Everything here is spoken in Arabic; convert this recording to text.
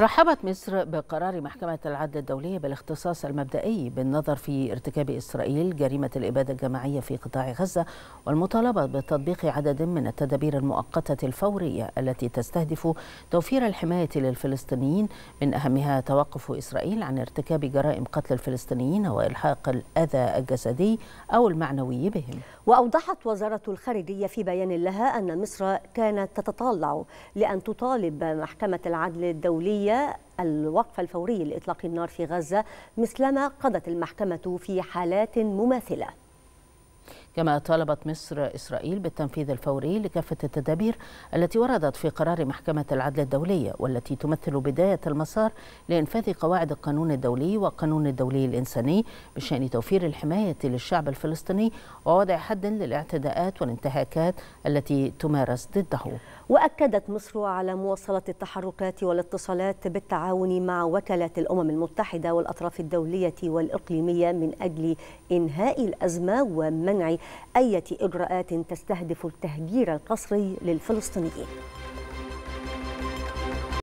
رحبت مصر بقرار محكمة العدل الدولية بالاختصاص المبدئي بالنظر في ارتكاب إسرائيل جريمة الإبادة الجماعية في قطاع غزة والمطالبة بتطبيق عدد من التدابير المؤقتة الفورية التي تستهدف توفير الحماية للفلسطينيين من أهمها توقف إسرائيل عن ارتكاب جرائم قتل الفلسطينيين وإلحاق الأذى الجسدي أو المعنوي بهم وأوضحت وزارة الخارجية في بيان لها أن مصر كانت تتطلع لأن تطالب محكمة العدل الدولية الوقف الفوري لإطلاق النار في غزة مثلما قضت المحكمة في حالات مماثلة كما طالبت مصر إسرائيل بالتنفيذ الفوري لكافة التدابير التي وردت في قرار محكمة العدل الدولية والتي تمثل بداية المسار لإنفاذ قواعد القانون الدولي والقانون الدولي الإنساني بشأن توفير الحماية للشعب الفلسطيني ووضع حد للاعتداءات والانتهاكات التي تمارس ضده وأكدت مصر على مواصلة التحركات والاتصالات بالتعاون مع وكالة الأمم المتحدة والأطراف الدولية والإقليمية من أجل إنهاء الأزمة ومنع أي إجراءات تستهدف التهجير القسري للفلسطينيين